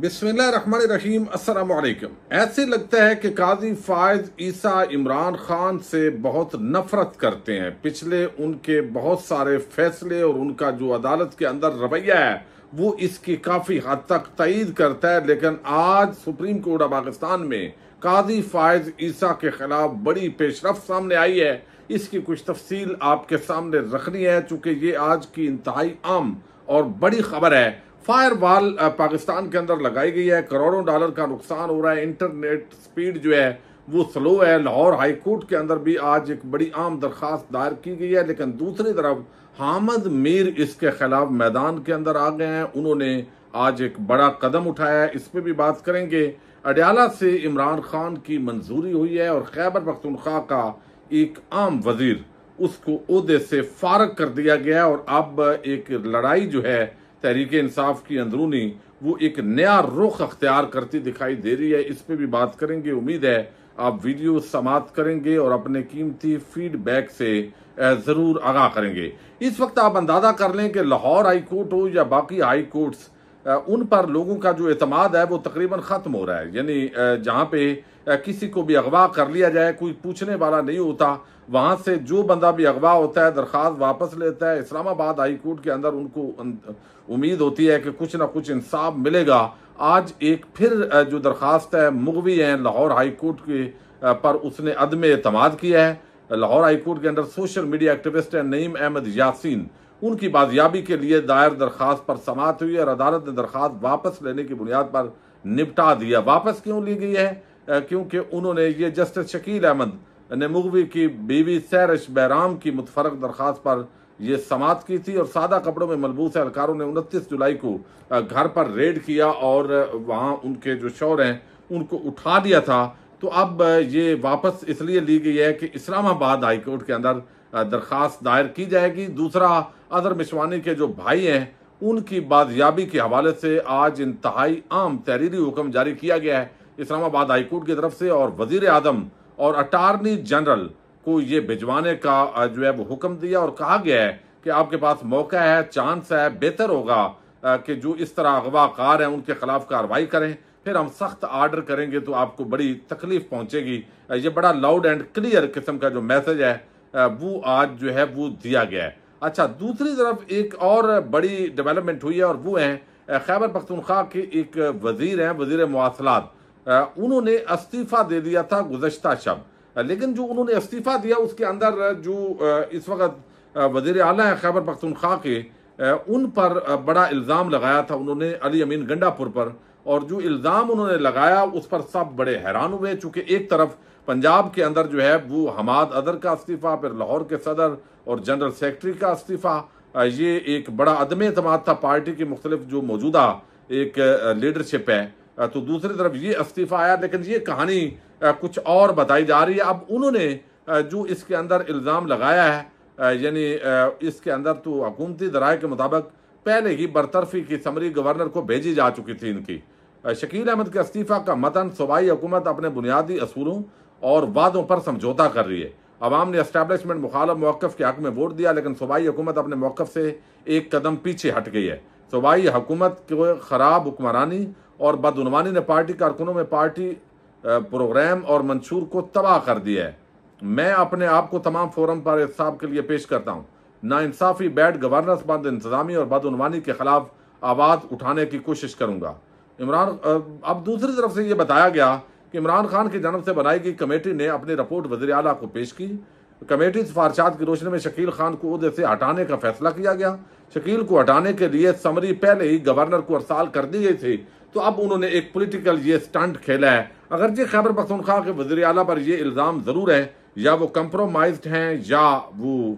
بسم اللہ الرحمن الرحیم السلام علیکم ایسے لگتا ہے کہ قاضی فائز عیسیٰ عمران خان سے بہت نفرت کرتے ہیں پچھلے ان کے بہت سارے فیصلے اور ان کا جو عدالت کے اندر رویہ ہے ہے وہ اس کی کافی حد تک کرتا لیکن آج سپریم کورٹ پاکستان میں قاضی فائز عیسیٰ کے خلاف بڑی پیش رفت سامنے آئی ہے اس کی کچھ تفصیل آپ کے سامنے رکھنی ہے چونکہ یہ آج کی انتہائی عام اور بڑی خبر ہے فائر وال پاکستان کے اندر لگائی گئی ہے کروڑوں ڈالر کا نقصان ہو رہا ہے انٹرنیٹ سپیڈ جو ہے وہ سلو ہے لاہور ہائی کورٹ کے اندر بھی آج ایک بڑی عام درخواست دائر کی گئی ہے لیکن دوسری طرف حامد میر اس کے خلاف میدان کے اندر آ گئے ہیں انہوں نے آج ایک بڑا قدم اٹھایا ہے اس پہ بھی بات کریں گے اڈیالہ سے عمران خان کی منظوری ہوئی ہے اور خیبر پختونخوا کا ایک عام وزیر اس کو عہدے سے فارغ کر دیا گیا ہے اور اب ایک لڑائی جو ہے تحریک انصاف کی اندرونی وہ ایک نیا رخ اختیار کرتی دکھائی دے رہی ہے اس پہ بھی بات کریں گے امید ہے آپ ویڈیو سماعت کریں گے اور اپنے قیمتی فیڈ بیک سے ضرور آگاہ کریں گے اس وقت آپ اندازہ کر لیں کہ لاہور ہائی کورٹ ہو یا باقی ہائی کورٹس ان پر لوگوں کا جو اعتماد ہے وہ تقریباً ختم ہو رہا ہے یعنی جہاں پہ کسی کو بھی اغوا کر لیا جائے کوئی پوچھنے والا نہیں ہوتا وہاں سے جو بندہ بھی اغوا ہوتا ہے درخواست واپس لیتا ہے اسلام آباد ہائی کورٹ کے اندر ان کو امید ہوتی ہے کہ کچھ نہ کچھ انصاف ملے گا آج ایک پھر جو درخواست ہے مغوی ہیں لاہور ہائی کورٹ کے پر اس نے عدم اعتماد کیا ہے لاہور ہائی کورٹ کے اندر سوشل میڈیا ایکٹیوسٹ ہے نعیم احمد یاسین ان کی بازیابی کے لیے دائر درخواست پر سماعت ہوئی اور عدالت نے درخواست واپس لینے کی بنیاد پر دیا واپس کیوں لی گئی ہے کیونکہ انہوں نے یہ جسٹس شکیل احمد نے مغوی کی بیوی سیرش بیرام کی متفرق درخواست پر یہ سماعت کی تھی اور سادہ کپڑوں میں ملبوس اہلکاروں نے انتیس جولائی کو گھر پر ریڈ کیا اور وہاں ان کے جو شور ہیں ان کو اٹھا دیا تھا تو اب یہ واپس اس لیے لی گئی ہے کہ اسلام آباد ہائی کورٹ کے اندر درخواست دائر کی جائے گی دوسرا اظہر مشوانی کے جو بھائی ہیں ان کی بازیابی کے حوالے سے آج انتہائی عام تحریری حکم جاری کیا گیا ہے اسلام آباد ہائی کورٹ کی طرف سے اور وزیر اعظم اور اٹارنی جنرل کو یہ بھجوانے کا جو ہے وہ حکم دیا اور کہا گیا ہے کہ آپ کے پاس موقع ہے چانس ہے بہتر ہوگا کہ جو اس طرح اغوا کار ہیں ان کے خلاف کاروائی کریں پھر ہم سخت آرڈر کریں گے تو آپ کو بڑی تکلیف پہنچے گی یہ بڑا لاؤڈ اینڈ کلیئر قسم کا جو میسج ہے وہ آج جو ہے وہ دیا گیا ہے اچھا دوسری طرف ایک اور بڑی ڈیولپمنٹ ہوئی ہے اور وہ ہیں خیبر پختونخوا کے ایک وزیر ہیں وزیر مواصلات انہوں نے استعفیٰ دے دیا تھا گزشتہ شب لیکن جو انہوں نے استعفیٰ دیا اس کے اندر جو اس وقت وزیر اعلیٰ ہیں خیبر پختونخوا کے ان پر بڑا الزام لگایا تھا انہوں نے علی امین گنڈا پور پر اور جو الزام انہوں نے لگایا اس پر سب بڑے حیران ہوئے چونکہ ایک طرف پنجاب کے اندر جو ہے وہ حماد ادر کا استعفیٰ پھر لاہور کے صدر اور جنرل سیکٹری کا استعفیٰ یہ ایک بڑا عدم اعتماد تھا پارٹی کی مختلف جو موجودہ ایک لیڈرشپ ہے تو دوسری طرف یہ استعفیٰ آیا لیکن یہ کہانی کچھ اور بتائی جا رہی ہے اب انہوں نے جو اس کے اندر الزام لگایا ہے یعنی اس کے اندر تو حکومتی ذرائع کے مطابق پہلے ہی برطرفی کی سمری گورنر کو بھیجی جا چکی تھی ان کی شکیل احمد کے استعفیٰ کا متن صوبائی حکومت اپنے بنیادی اصولوں اور وعدوں پر سمجھوتا کر رہی ہے عوام نے اسٹیبلشمنٹ مخالف موقف کے حق میں ووٹ دیا لیکن صوبائی حکومت اپنے موقف سے ایک قدم پیچھے ہٹ گئی ہے صوبائی حکومت کے خراب حکمرانی اور بدعنوانی نے پارٹی کارکنوں میں پارٹی پروگرام اور منشور کو تباہ کر دیا ہے میں اپنے آپ کو تمام فورم پر احساب کے لیے پیش کرتا ہوں ناانصافی بیڈ گورننس بند انتظامی اور بدعنوانی کے خلاف آواز اٹھانے کی کوشش کروں گا عمران اب دوسری طرف سے یہ بتایا گیا کہ عمران خان کی جانب سے بنائی گئی کمیٹی نے اپنی رپورٹ وزیر اعلیٰ کو پیش کی کمیٹی سفارشات کی روشنی میں شکیل خان کو عہدے سے ہٹانے کا فیصلہ کیا گیا شکیل کو ہٹانے کے لیے سمری پہلے ہی گورنر کو ارسال کر دی گئی تھی تو اب انہوں نے ایک پولیٹیکل یہ سٹنٹ کھیلا ہے اگر خیبر پختونخوا کے وزیر اعلیٰ پر یہ الزام ضرور ہے یا وہ کمپرومائزڈ ہیں یا وہ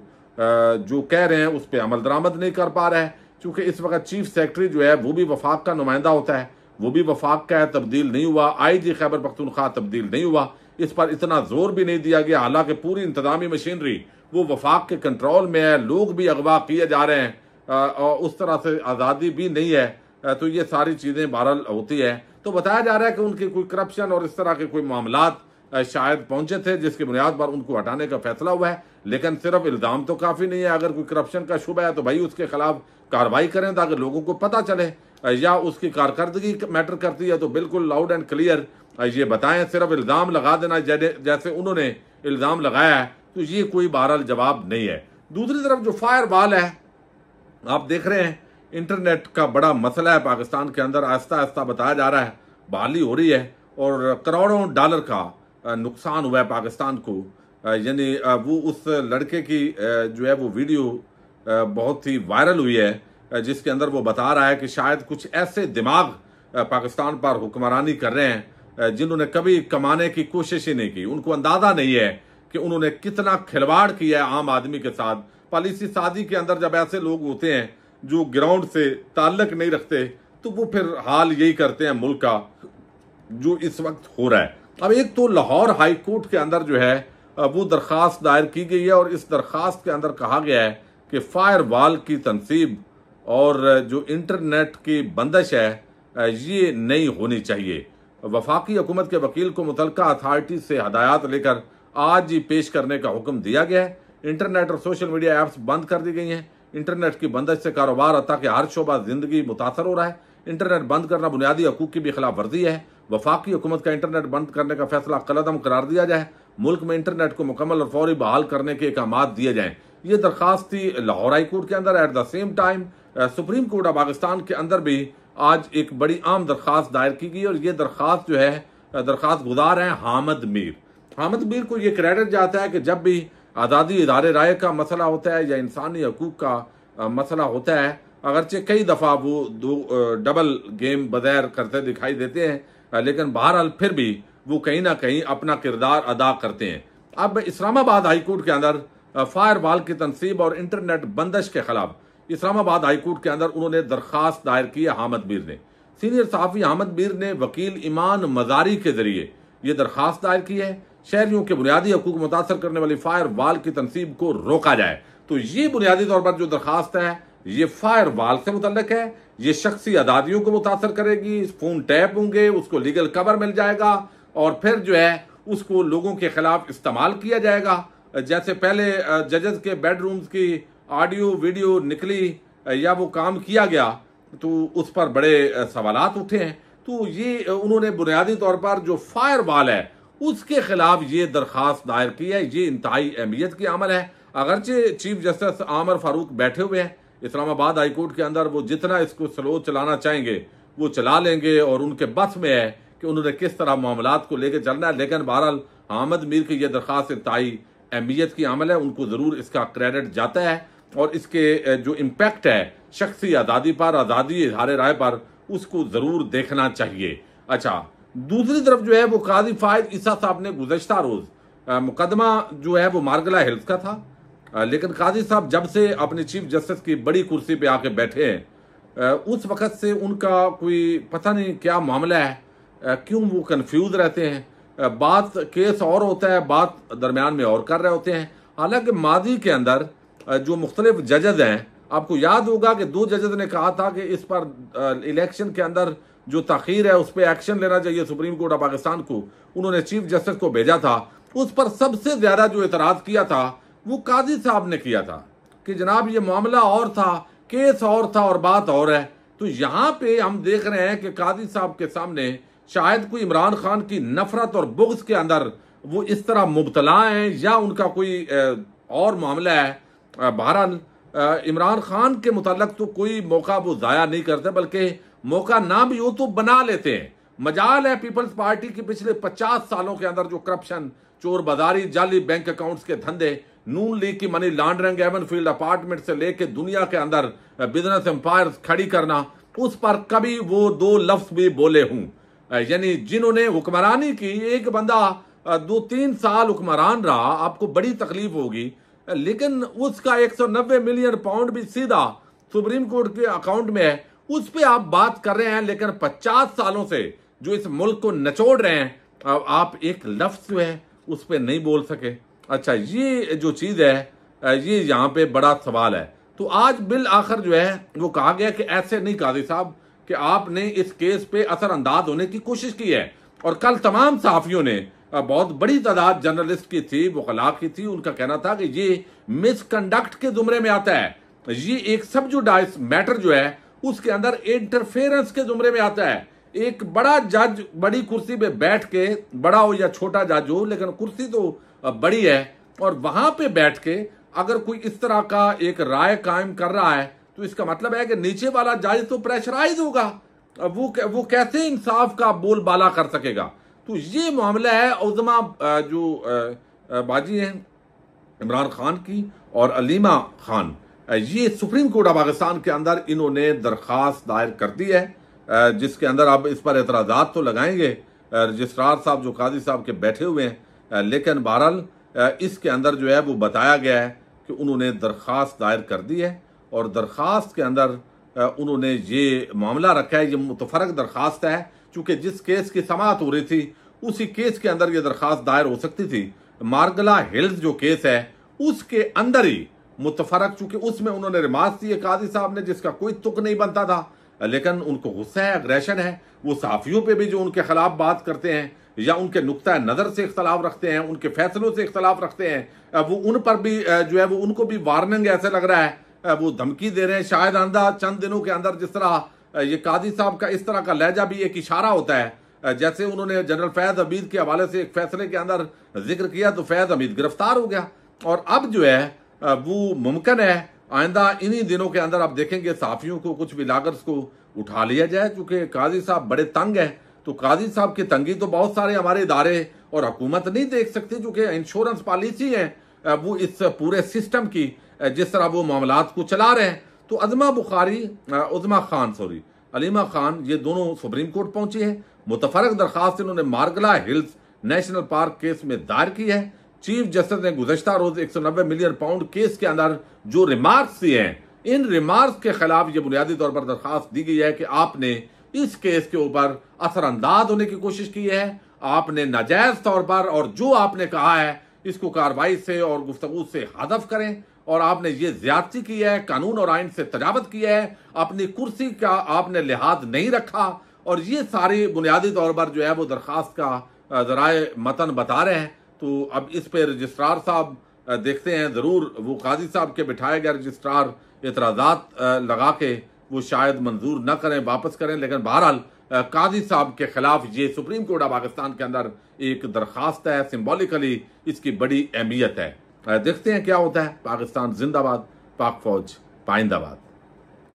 جو کہہ رہے ہیں اس پہ عمل درآمد نہیں کر پا رہا ہے چونکہ اس وقت چیف سیکرٹری جو ہے وہ بھی وفاق کا نمائندہ ہوتا ہے وہ بھی وفاق کا ہے تبدیل نہیں ہوا آئی جی خیبر پختونخوا تبدیل نہیں ہوا اس پر اتنا زور بھی نہیں دیا گیا حالانکہ پوری انتظامی مشینری وہ وفاق کے کنٹرول میں ہے لوگ بھی اغوا کیے جا رہے ہیں اس طرح سے آزادی بھی نہیں ہے تو یہ ساری چیزیں بہرحال ہوتی ہیں تو بتایا جا رہا ہے کہ ان کے کوئی کرپشن اور اس طرح کے کوئی معاملات شاید پہنچے تھے جس کی بنیاد پر ان کو ہٹانے کا فیصلہ ہوا ہے لیکن صرف الزام تو کافی نہیں ہے اگر کوئی کرپشن کا شبہ ہے تو بھائی اس کے خلاف کاروائی کریں تاکہ لوگوں کو پتہ چلے یا اس کی کارکردگی میٹر کرتی ہے تو بالکل لاؤڈ اینڈ کلیئر یہ بتائیں صرف الزام لگا دینا جیسے انہوں نے الزام لگایا ہے تو یہ کوئی بہرحال جواب نہیں ہے دوسری طرف جو فائر وال ہے آپ دیکھ رہے ہیں انٹرنیٹ کا بڑا مسئلہ ہے پاکستان کے اندر آہستہ آہستہ بتایا جا رہا ہے بحالی ہو رہی ہے اور کروڑوں ڈالر کا نقصان ہوا ہے پاکستان کو یعنی وہ اس لڑکے کی جو ہے وہ ویڈیو بہت ہی وائرل ہوئی ہے جس کے اندر وہ بتا رہا ہے کہ شاید کچھ ایسے دماغ پاکستان پر حکمرانی کر رہے ہیں جنہوں نے کبھی کمانے کی کوشش ہی نہیں کی ان کو اندازہ نہیں ہے کہ انہوں نے کتنا کھلواڑ کیا ہے عام آدمی کے ساتھ پالیسی سازی کے اندر جب ایسے لوگ ہوتے ہیں جو گراؤنڈ سے تعلق نہیں رکھتے تو وہ پھر حال یہی کرتے ہیں ملک کا جو اس وقت ہو رہا ہے اب ایک تو لاہور ہائی کورٹ کے اندر جو ہے وہ درخواست دائر کی گئی ہے اور اس درخواست کے اندر کہا گیا ہے کہ فائر وال کی تنصیب اور جو انٹرنیٹ کی بندش ہے یہ نہیں ہونی چاہیے وفاقی حکومت کے وکیل کو متعلقہ اتھارٹی سے ہدایات لے کر آج ہی پیش کرنے کا حکم دیا گیا ہے انٹرنیٹ اور سوشل میڈیا ایپس بند کر دی گئی ہیں انٹرنیٹ کی بندش سے کاروبار عطا کہ ہر شعبہ زندگی متاثر ہو رہا ہے انٹرنیٹ بند کرنا بنیادی حقوق کی بھی خلاف ورزی ہے وفاقی حکومت کا انٹرنیٹ بند کرنے کا فیصلہ قلعدم قرار دیا جائے ملک میں انٹرنیٹ کو مکمل اور فوری بحال کرنے کے اقامات دیے جائیں یہ درخواست تھی لاہور ہائی کورٹ کے اندر at the same time supreme court of Pakistan کے اندر بھی آج ایک بڑی عام درخواست دائر کی گئی اور یہ درخواست جو ہے درخواست گزار ہے حامد میر حامد میر کو یہ کریڈٹ جاتا ہے کہ جب بھی آزادی ادارے رائے کا مسئلہ ہوتا ہے یا انسانی حقوق کا مسئلہ ہوتا ہے اگرچہ کئی دفعہ وہ دو ڈبل گیم بغیر کرتے دکھائی دیتے ہیں لیکن بہرحال پھر بھی وہ کہیں نہ کہیں اپنا کردار ادا کرتے ہیں اب اسلام آباد ہائی کورٹ کے اندر فائر بال کی تنصیب اور انٹرنیٹ بندش کے خلاف اسلام آباد ہائی کورٹ کے اندر انہوں نے درخواست دائر کی ہے حامد میر نے سینئر صحافی نے وکیل ایمان مزاری کے ذریعے یہ درخواست دائر کی ہے شہریوں کے بنیادی حقوق متاثر کرنے والی فائر وال کی تنصیب کو روکا جائے تو یہ بنیادی طور پر جو درخواست ہے یہ فائر وال سے متعلق ہے یہ شخصی ادادیوں کو متاثر کرے گی فون ٹیپ ہوں گے اس کو لیگل کور مل جائے گا اور پھر جو ہے اس کو لوگوں کے خلاف استعمال کیا جائے گا جیسے پہلے ججز کے بیڈ رومز کی آڈیو ویڈیو نکلی یا وہ کام کیا گیا تو اس پر بڑے سوالات اٹھے ہیں تو یہ انہوں نے بنیادی طور پر جو فائر وال ہے اس کے خلاف یہ درخواست دائر کی ہے یہ انتہائی اہمیت کی عمل ہے اگرچہ چیف جسٹس عامر فاروق بیٹھے ہوئے ہیں اسلام آباد ہائی کورٹ کے اندر وہ جتنا اس کو سلو چلانا چاہیں گے وہ چلا لیں گے اور ان کے بس میں ہے کہ انہوں نے کس طرح معاملات کو لے کے چلنا ہے لیکن بہرحال حامد میر کی یہ درخواست انتہائی اہمیت کی عمل ہے ان کو ضرور اس کا کریڈٹ جاتا ہے اور اس کے جو امپیکٹ ہے شخصی آزادی پر آزادی اظہار رائے پر اس کو ضرور دیکھنا چاہیے اچھا دوسری طرف جو ہے وہ قاضی فائد عیسیٰ صاحب نے گزشتہ روز مقدمہ جو ہے وہ مارگلا ہلز کا تھا لیکن قاضی صاحب جب سے اپنے چیف جسٹس کی بڑی کرسی پہ آ کے بیٹھے ہیں اس وقت سے ان کا کوئی پتہ نہیں کیا معاملہ ہے کیوں وہ کنفیوز رہتے ہیں بات کیس اور ہوتا ہے بات درمیان میں اور کر رہے ہوتے ہیں حالانکہ ماضی کے اندر جو مختلف ججز ہیں آپ کو یاد ہوگا کہ دو ججز نے کہا تھا کہ اس پر الیکشن کے اندر جو تاخیر ہے اس پہ ایکشن لینا چاہیے سپریم کورٹ آف پاکستان کو انہوں نے چیف جسٹس کو بھیجا تھا اس پر سب سے زیادہ جو اعتراض کیا تھا وہ قاضی صاحب نے کیا تھا کہ جناب یہ معاملہ اور تھا کیس اور تھا اور بات اور ہے تو یہاں پہ ہم دیکھ رہے ہیں کہ قاضی صاحب کے سامنے شاید کوئی عمران خان کی نفرت اور بغض کے اندر وہ اس طرح مبتلا ہیں یا ان کا کوئی اور معاملہ ہے بہرحال عمران خان کے متعلق تو کوئی موقع وہ ضائع نہیں کرتے بلکہ موقع نہ بھی ہو تو بنا لیتے ہیں مجال ہے پیپلز پارٹی کی پچھلے پچاس سالوں کے اندر جو کرپشن چور بازاری جعلی بینک اکاؤنٹس کے دھندے نون لیگ کی money laundering Avenfield apartment سے لے کے دنیا کے اندر بزنس امپائر کھڑی کرنا اس پر کبھی وہ دو لفظ بھی بولے ہوں یعنی جنہوں نے حکمرانی کی ایک بندہ دو تین سال حکمران رہا آپ کو بڑی تکلیف ہوگی لیکن اس کا ایک سو نوے ملین پاؤنڈ بھی سیدھا سپریم کورٹ کے اکاؤنٹ میں ہے اس اس اس پہ پہ آپ آپ بات کر رہے رہے ہیں ہیں لیکن پچاس سالوں سے جو ملک کو نچوڑ ایک لفظ نہیں بول سکے اچھا یہ جو چیز ہے یہ یہاں پہ بڑا سوال ہے تو آج بالآخر جو ہے وہ کہا گیا کہ ایسے نہیں قاضی صاحب کہ آپ نے اس کیس پہ اثر انداز ہونے کی کوشش کی ہے اور کل تمام صحافیوں نے بہت بڑی تعداد جرنلسٹ کی تھی وکلا کی تھی ان کا کہنا تھا کہ یہ کنڈکٹ کے زمرے میں آتا ہے یہ ایک سب جو ڈائس میٹر جو ہے اس کے اندر انٹرفیرنس کے زمرے میں آتا ہے ایک بڑا جج بڑی کرسی پہ بیٹھ کے بڑا ہو یا چھوٹا جج ہو لیکن کرسی تو بڑی ہے اور وہاں پہ بیٹھ کے اگر کوئی اس طرح کا ایک رائے قائم کر رہا ہے تو اس کا مطلب ہے کہ نیچے والا جج تو پریشرائز ہوگا وہ کیسے انصاف کا بول بالا کر سکے گا تو یہ معاملہ ہے عظما جو باجی ہے عمران خان کی اور علیمہ خان یہ سپریم کورٹ آف پاکستان کے اندر انہوں نے درخواست دائر کر دی ہے جس کے اندر اب اس پر اعتراضات تو لگائیں گے رجسٹرار صاحب جو قاضی صاحب کے بیٹھے ہوئے ہیں لیکن بہرحال اس کے اندر جو ہے وہ بتایا گیا ہے کہ انہوں نے درخواست دائر کر دی ہے اور درخواست کے اندر انہوں نے یہ معاملہ رکھا ہے یہ متفرق درخواست ہے چونکہ جس کیس کی سماعت ہو رہی تھی اسی کیس کے اندر یہ درخواست دائر ہو سکتی تھی مارگلا ہلز جو کیس ہے اس کے اندر ہی متفرق چونکہ اس میں انہوں نے رماس دی ہے قاضی صاحب نے جس کا کوئی تک نہیں بنتا تھا لیکن ان کو غصہ ہے اگریشن ہے وہ صحافیوں پہ بھی جو ان کے خلاف بات کرتے ہیں یا ان کے نقطہ نظر سے اختلاف رکھتے ہیں ان کے فیصلوں سے اختلاف رکھتے ہیں وہ ان پر بھی جو ہے وہ ان کو بھی وارننگ ایسے لگ رہا ہے وہ دھمکی دے رہے ہیں شاید آندہ چند دنوں کے اندر جس طرح یہ قاضی صاحب کا اس طرح کا لہجہ بھی ایک اشارہ ہوتا ہے جیسے انہوں نے جنرل فیض عمید کے حوالے سے ایک فیصلے کے اندر ذکر کیا تو فیض عمید گرفتار ہو گیا اور اب جو ہے وہ ممکن ہے آئندہ انہی دنوں کے اندر آپ دیکھیں گے صحافیوں کو کچھ بھی کو اٹھا لیا جائے چونکہ قاضی صاحب بڑے تنگ ہیں تو قاضی صاحب کی تنگی تو بہت سارے ہمارے ادارے اور حکومت نہیں دیکھ سکتی چونکہ انشورنس پالیسی ہیں وہ اس پورے سسٹم کی جس طرح وہ معاملات کو چلا رہے ہیں تو عظمہ بخاری عظمہ خان سوری علیمہ خان یہ دونوں سپریم کورٹ پہنچی ہے متفرق درخواست انہوں نے Margalla hills national park case میں دائر کی ہے چیف جسٹس نے گزشتہ روز ایک سو نبے ملین پاؤنڈ کیس کے اندر جو ریمارکس دیے ان ریمارکس کے خلاف یہ بنیادی طور پر درخواست دی گئی ہے کہ آپ نے اس کیس کے اوپر اثر انداز ہونے کی کوشش کی ہے آپ نے ناجائز طور پر اور جو آپ نے کہا ہے اس کو کاروائی سے اور گفتگو سے ہدف کریں اور آپ نے یہ زیادتی کی ہے قانون اور آئین سے تجاوت کیا ہے اپنی کرسی کا آپ نے لحاظ نہیں رکھا اور یہ ساری بنیادی طور پر جو ہے وہ درخواست کا ذرائع متن بتا رہے ہیں تو اب اس پہ رجسٹرار صاحب دیکھتے ہیں ضرور وہ قاضی صاحب کے بٹھائے گئے رجسٹرار اعتراضات لگا کے وہ شاید منظور نہ کریں واپس کریں لیکن بہرحال قاضی صاحب کے خلاف یہ سپریم کورٹ آف پاکستان کے اندر ایک درخواست ہے سمبولیکلی اس کی بڑی اہمیت ہے دیکھتے ہیں کیا ہوتا ہے پاکستان زندہ باد پاک فوج پائندہ باد